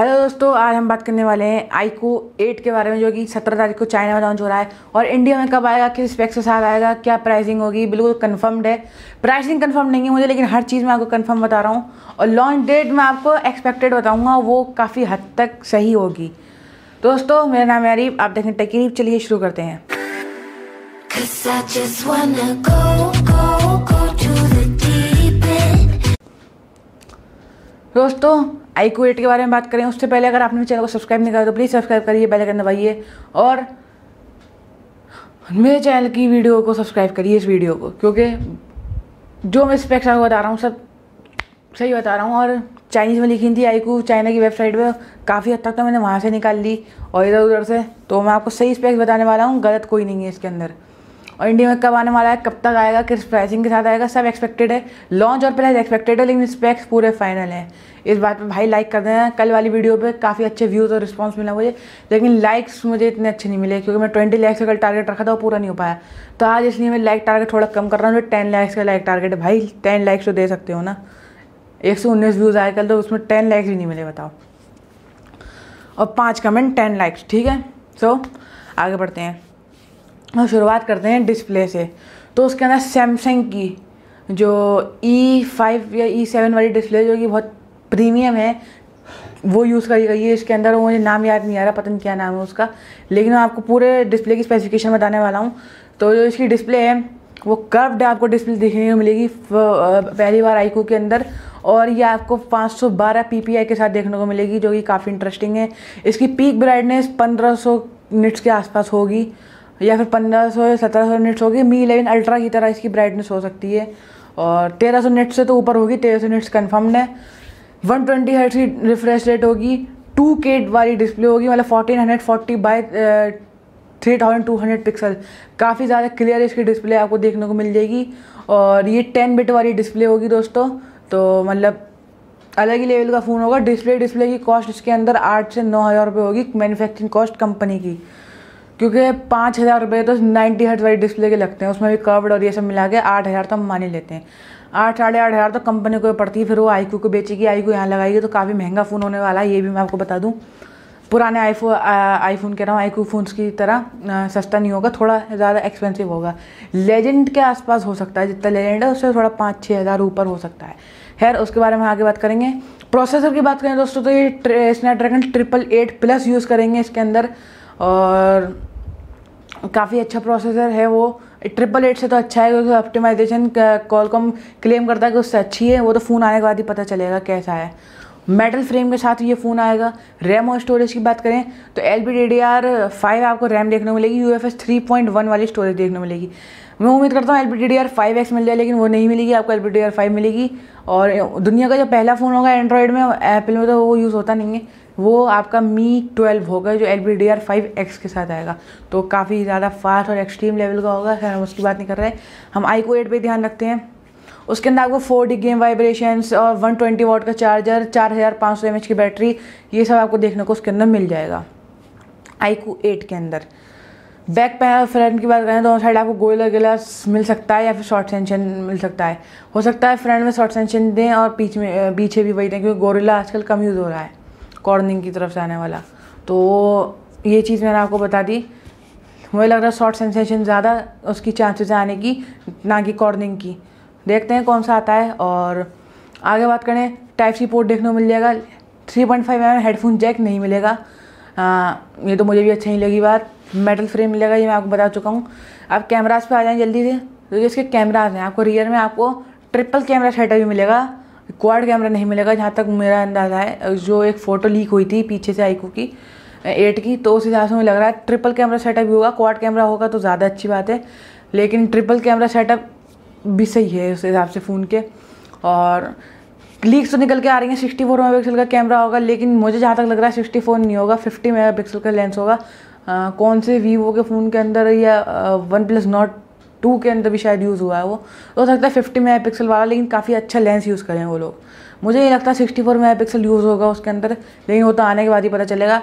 hello दोस्तों आज हम बात करने वाले हैं आईको 8 के बारे में जो कि 17 तारीख को चाइना में लॉन्च हो रहा है और इंडिया में कब आएगा किस स्पेक्स के साथ आएगा क्या प्राइसिंग होगी बिल्कुल कंफर्म्ड है प्राइसिंग कंफर्म नहीं है मुझे लेकिन हर चीज़ मैं आपको कंफर्म बता रहा हूँ और लॉन्च डेट मैं आपको एक्सपेक्टेड बताऊँगा वो काफ़ी हद तक सही होगी दोस्तों मेरा नाम है अरीब आप देखें तकरीब चलिए शुरू करते हैं दोस्तों आई क्यू के बारे में बात करें उससे पहले अगर आपने चैनल को सब्सक्राइब नहीं करा तो प्लीज़ सब्सक्राइब करिए बेल आइकन दबाइए और मेरे चैनल की वीडियो को सब्सक्राइब करिए इस वीडियो को क्योंकि जो मैं स्पेक्स आपको बता रहा हूँ सब सही बता रहा हूँ और चाइनीज़ में लिखी थी आईकू चाइना की वेबसाइट पर काफ़ी हद तक तो मैंने वहाँ से निकाल ली और इधर उधर से तो मैं आपको सही स्पेक्स बताने वाला हूँ गलत कोई नहीं है इसके अंदर और इंडिया में कब आने वाला है कब तक आएगा किस प्राइसिंग के साथ आएगा सब एक्सपेक्टेड है लॉन्च और प्राइस एक्सपेक्टेड है लेकिन स्पेक्स पूरे फाइनल हैं इस बात पे भाई लाइक कर देना कल वाली वीडियो पे काफ़ी अच्छे व्यूज़ और रिस्पॉन्स मिला मुझे लेकिन लाइक्स मुझे इतने अच्छे नहीं मिले क्योंकि मैं ट्वेंटी लैक्स का कल टारगेट रखा था वो पूरा नहीं हो पाया तो आज इसलिए मैं लाइक टारगेट थोड़ा कम कर रहा हूँ जो टेन लैक्स का लाइक टारगेट है भाई टेन लैक्स तो दे सकते हो ना एक सौ उन्नीस व्यूज़ आए कल तो उसमें टेन लैक्स भी नहीं मिले बताओ और पाँच कमेंट टेन लाइक्स ठीक है सो so, आगे बढ़ते हैं और शुरुआत करते हैं डिस्प्ले से तो उसके अंदर सैमसंग की जो ई e फाइव या ई e सेवन वाली डिस्प्ले जो कि बहुत प्रीमियम है वो यूज़ करी गई है इसके अंदर वो मुझे नाम याद नहीं आ रहा पता नहीं क्या नाम है उसका लेकिन मैं आपको पूरे डिस्प्ले की स्पेसिफिकेशन बताने वाला हूँ तो जो इसकी डिस्प्ले है वो कर्व्ड आपको डिस्प्ले देखने को मिलेगी पहली बार आईकू के अंदर और ये आपको 512 पीपीआई के साथ देखने को मिलेगी जो कि काफ़ी इंटरेस्टिंग है इसकी पीक ब्राइटनेस 1500 सौ के आसपास होगी या फिर पंद्रह सौ या सत्रह सौ निट्स होगी मी इलेवन अल्ट्रा की तरह इसकी ब्राइटनेस हो सकती है और तेरह सौ निट्स से तो ऊपर होगी तेरह सौ निट्स कन्फर्म्ड है वन ट्वेंटी हर्ट्स की रिफ्रेश रेट होगी टू के वाली डिस्प्ले होगी मतलब fourteen hundred forty by three thousand two hundred pixel काफ़ी ज़्यादा क्लियर इसकी डिस्प्ले आपको देखने को मिल जाएगी और ये टेन बिट वाली डिस्प्ले होगी दोस्तों तो मतलब अलग ही लेवल का फ़ोन होगा डिस्प्ले डिस्प्ले की कॉस्ट इसके अंदर आठ से नौ हज़ार रुपये होगी मैन्युफैक्चरिंग कॉस्ट कंपनी की क्योंकि पाँच हज़ार रुपये तो नाइन्टी हर्ट वाली डिस्प्ले के लगते हैं उसमें भी कवर्ड और ये सब मिला के आठ हज़ार तो हम मान ही लेते हैं आठ साढ़े आठ हज़ार तो कंपनी को पड़ती है फिर वो आई को बेचेगी आई को यहाँ लगाएगी तो काफ़ी महंगा फ़ोन होने वाला है ये भी मैं आपको बता दूँ पुराने आई आईफोन कह रहा हूँ आईकू फ़ोन्स की तरह सस्ता नहीं होगा थोड़ा ज़्यादा एक्सपेंसिव होगा लेजेंड के आसपास हो सकता है जितना लेजेंड है उससे थोड़ा पाँच छः हज़ार ऊपर हो सकता है खैर उसके बारे में आगे बात करेंगे प्रोसेसर की बात करें दोस्तों तो ये Snapdragon triple eight plus use करेंगे इसके अंदर और काफ़ी अच्छा प्रोसेसर है वो ट्रिपल एट से तो अच्छा है क्योंकि ऑप्टिमाइजेशन कॉलकॉम क्लेम करता है कि उससे अच्छी है वो तो फ़ोन आने के बाद ही पता चलेगा कैसा है मेटल फ्रेम के साथ ये फ़ोन आएगा रैम और स्टोरेज की बात करें तो L B D D R five आपको रैम देखने को मिलेगी U F S three point one वाली स्टोरेज देखने को मिलेगी मैं उम्मीद करता हूँ L B D D R five X मिल जाए लेकिन वो नहीं मिलेगी आपको L B D R five मिलेगी और दुनिया का जो पहला फ़ोन होगा एंड्रॉयड में एप्पल में तो वो यूज़ होता नहीं है वो आपका मी ट्वेल्व होगा जो L B D R five X के साथ आएगा तो काफ़ी ज़्यादा फास्ट और एक्सट्रीम लेवल का होगा खैर हम उसकी बात नहीं कर रहे हैं हम आई को एट पर ध्यान रखते हैं उसके अंदर आपको फोर डी गेम वाइब्रेशन और वन ट्वेंटी वाट का चार्जर चार हज़ार पाँच सौ एम एच की बैटरी ये सब आपको देखने को उसके अंदर मिल जाएगा आई क्यू एट के अंदर बैक पैनल फ्रंट की बात करें तो दोनों साइड आपको गोयल और गिलास मिल सकता है या फिर शॉर्ट सेंशन मिल सकता है हो सकता है फ्रंट में शॉर्ट सेंशन दें और पीछे में पीछे भी वही दें क्योंकि गोरेला आजकल कम यूज़ हो रहा है कॉर्निंग की तरफ से आने वाला तो ये चीज़ मैंने आपको बता दी मुझे लग रहा है शॉर्ट सेंसेशन ज़्यादा उसकी चांसेस आने की ना कि कॉर्निंग की देखते हैं कौन सा आता है और आगे बात करें टाइप सी पोर्ट देखने को मिल जाएगा three point five M headphone jack नहीं मिलेगा आ, ये तो मुझे भी अच्छी नहीं लगी बात मेटल फ्रेम मिलेगा ये मैं आपको बता चुका हूँ आप कैमराज पे आ जाएं जल्दी से तो जो इसके कैमराज हैं आपको रियर में आपको ट्रिपल कैमरा सेटअप भी मिलेगा क्वाड कैमरा नहीं मिलेगा जहाँ तक मेरा अंदाज़ा है जो एक फ़ोटो लीक हुई थी पीछे से आईकू की एट की तो उस हिसाब से मुझे लग रहा है ट्रिपल कैमरा सेटअप भी होगा क्वाड कैमरा होगा तो ज़्यादा अच्छी बात है लेकिन ट्रिपल कैमरा सेटअप भी सही है उस हिसाब से फ़ोन के और लीक्स तो निकल के आ रही हैं सिक्सटी फोर मेगा का कैमरा होगा लेकिन मुझे जहाँ तक लग रहा है सिक्सटी फोर नहीं होगा फिफ्टी मेगा का लेंस होगा आ, कौन से वीवो के फ़ोन के अंदर या वन प्लस नॉट टू के अंदर भी शायद यूज़ हुआ है वो हो तो सकता है फिफ्टी मेगा पिक्सल वाला लेकिन काफ़ी अच्छा लेंस यूज़ करें वो लोग मुझे ये लगता है sixty four mega pixel use होगा उसके अंदर लेकिन वो तो आने के बाद ही पता चलेगा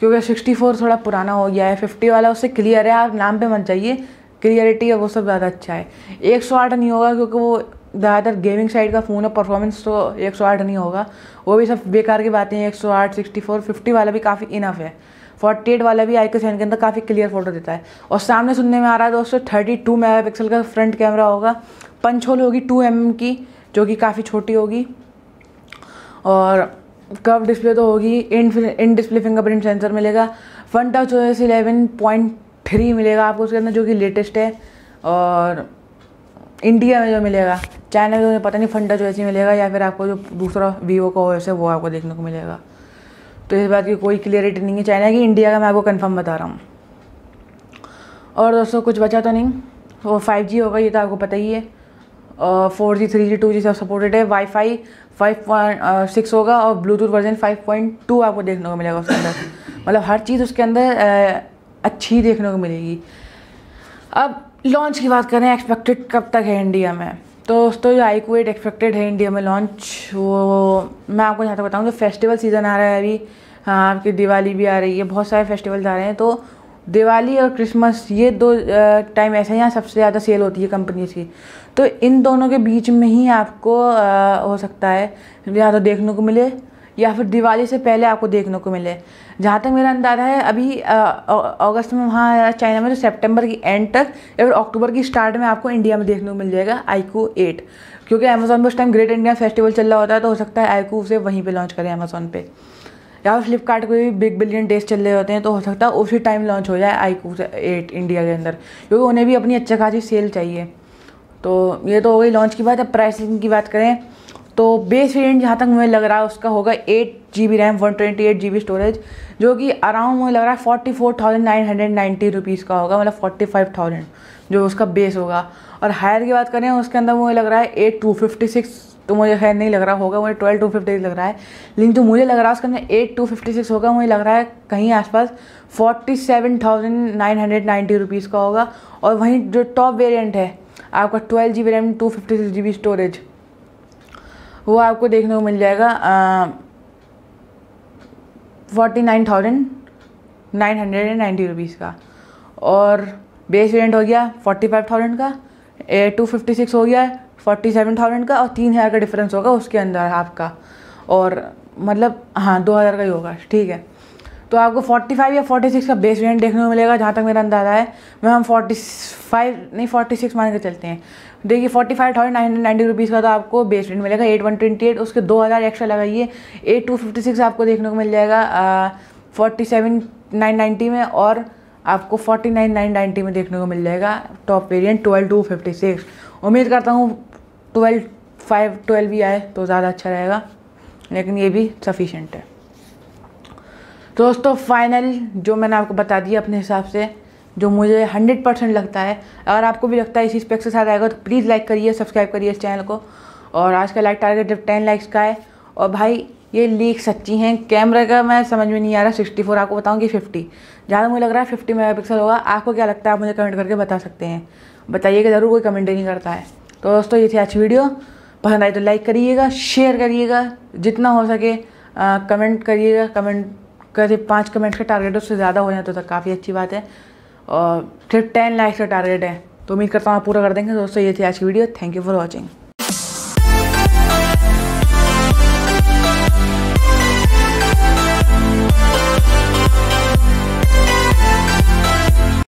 क्योंकि सिक्सटी फोर थोड़ा पुराना हो गया है फिफ्टी वाला उससे क्लियर है आप नाम पर मत जाइए क्लियरिटी और वो सब ज़्यादा अच्छा है एक सौ आठ नहीं होगा क्योंकि वो ज़्यादातर गेमिंग साइड का फ़ोन है परफॉर्मेंस तो एक सौ आठ नहीं होगा वो भी सब बेकार की बातें हैं एक सौ आठ सिक्सटी फोर फिफ्टी वाला भी काफ़ी इनफ है फोर्टी एट वाला भी आई क्यू के अंदर काफ़ी क्लियर फोटो देता है और सामने सुनने में आ रहा है दोस्तों थर्टी टू मेगा पिक्सल का फ्रंट कैमरा होगा पंच होल होगी टू एम की जो कि काफ़ी छोटी होगी और कर्व डिस्प्ले तो होगी in in display fingerprint sensor मिलेगा one touch OS eleven point three मिलेगा आपको उसके अंदर जो कि लेटेस्ट है और इंडिया में जो मिलेगा चाइना में जो तो पता नहीं फंडा जो ऐसी मिलेगा या फिर आपको जो दूसरा वीवो का ओएस है वो आपको देखने को मिलेगा तो इस बात की कोई क्लियरिटी नहीं है चाइना की इंडिया का मैं आपको कन्फर्म बता रहा हूँ और दोस्तों कुछ बचा तो नहीं वो फाइव जी होगा ये तो आपको पता ही है four G three G two G सब सपोर्टेड है wi fi five point six होगा और Bluetooth version five point two आपको देखने को मिलेगा उसके अंदर मतलब हर चीज़ उसके अंदर अच्छी देखने को मिलेगी अब लॉन्च की बात करें एक्सपेक्टेड कब तक है इंडिया में तो दोस्तों आई क्वेट एक्सपेक्टेड है इंडिया में लॉन्च वो मैं आपको यहाँ तक बताऊँ तो फेस्टिवल सीज़न आ रहा है अभी हाँ आपकी दिवाली भी आ रही है बहुत सारे फेस्टिवल्स आ रहे हैं तो दिवाली और क्रिसमस ये दो टाइम ऐसे यहाँ सबसे ज़्यादा सेल होती है कंपनी की तो इन दोनों के बीच में ही आपको आ, हो सकता है या तो देखने को मिले या फिर दिवाली से पहले आपको देखने को मिले जहाँ तक मेरा अंदाज़ा है अभी अगस्त में वहाँ चाइना में तो सेप्टेम्बर की एंड तक या फिर अक्टूबर की स्टार्ट में आपको इंडिया में देखने को मिल जाएगा आईकू एट क्योंकि अमेजोन पर उस टाइम ग्रेट इंडिया फेस्टिवल चल रहा होता है तो हो सकता है आईकू उसे वहीं पर लॉन्च करें अमेजोन पर या फिर फ्लिपकार्ट कोई भी बिग बिलियन डेज चल रहे होते हैं तो हो सकता है उसी टाइम लॉन्च हो जाए आईकू एट इंडिया के अंदर क्योंकि उन्हें भी अपनी अच्छी खासी सेल चाहिए तो ये तो हो गई लॉन्च की बात अब प्राइसिंग की बात करें तो बेस वेरिएंट जहाँ तक मुझे लग रहा है उसका होगा eight G B RAM one twenty eight G B storage जो कि अराउंड मुझे लग रहा है forty four thousand nine hundred ninety rupees का होगा मतलब फोर्टी फाइव थाउजेंड जो उसका बेस होगा और हायर की बात करें उसके अंदर मुझे लग रहा है एट टू फिफ्टी सिक्स तो मुझे खैर नहीं लग रहा होगा मुझे ट्वेल्व टू फिफ्टी लग रहा है लेकिन जो मुझे लग रहा है उसके अंदर एट टू फिफ्टी सिक्स होगा मुझे लग रहा है कहीं आसपास forty seven thousand nine hundred ninety rupees का होगा और वहीं जो टॉप वेरियंट है आपका twelve G B RAM two fifty six G B storage वो आपको देखने को मिल जाएगा forty nine thousand nine hundred and ninety rupees का और बेस वेरियंट हो गया फोर्टी फाइव थाउजेंड का टू फिफ्टी सिक्स हो गया फोर्टी सेवन थाउजेंड का और तीन हज़ार का डिफरेंस होगा उसके अंदर आपका और मतलब हाँ दो हज़ार का ही होगा ठीक है तो आपको फोर्टी फाइव या फोर्टी सिक्स का बेस रेंट देखने को मिलेगा जहाँ तक मेरा अंदाज़ा है मैं हम फाइव नहीं फोर्टी सिक्स मान के चलते हैं देखिए forty five thousand nine hundred ninety rupees का तो आपको बेस रेट मिलेगा एट वन ट्वेंटी एट उसके दो हज़ार एक्स्ट्रा लगाइए एट टू फिफ्टी सिक्स आपको देखने को मिल जाएगा फोर्टी सेवन नाइन नाइन्टी में और आपको फोर्टी नाइन नाइन नाइन्टी में देखने को मिल जाएगा top variant twelve two fifty six उम्मीद करता हूँ ट्वेल्व फाइव ट्वेल्व ही आए तो ज़्यादा अच्छा रहेगा लेकिन ये भी सफिशेंट है दोस्तों फाइनल जो मैंने आपको बता दिया अपने हिसाब से जो मुझे हंड्रेड परसेंट लगता है अगर आपको भी लगता है इसी स्पेक्स के साथ आएगा तो प्लीज़ लाइक करिए सब्सक्राइब करिए इस चैनल को और आज का लाइक टारगेट जब टेन लाइक्स का है और भाई ये लीक सच्ची हैं कैमरे का मैं समझ में नहीं आ रहा सिक्सटी फोर आपको बताऊँ कि फिफ्टी जहाँ मुझे लग रहा है फिफ्टी मेगा पिक्सल होगा आपको क्या लगता है आप मुझे कमेंट करके बता सकते हैं बताइए कि ज़रूर कोई कमेंट ही नहीं करता है तो दोस्तों ये थी आज वीडियो पसंद आई तो लाइक करिएगा शेयर करिएगा जितना हो सके कमेंट करिएगा कमेंट करिए पाँच कमेंट्स का टारगेट उससे ज़्यादा हो जाए तो, तो काफ़ी अच्छी बात है और सिर्फ टेन लाइक्स का टारगेट है तो उम्मीद करता हूँ आप पूरा कर देंगे तो दोस्तों ये थी आज की video thank you for watching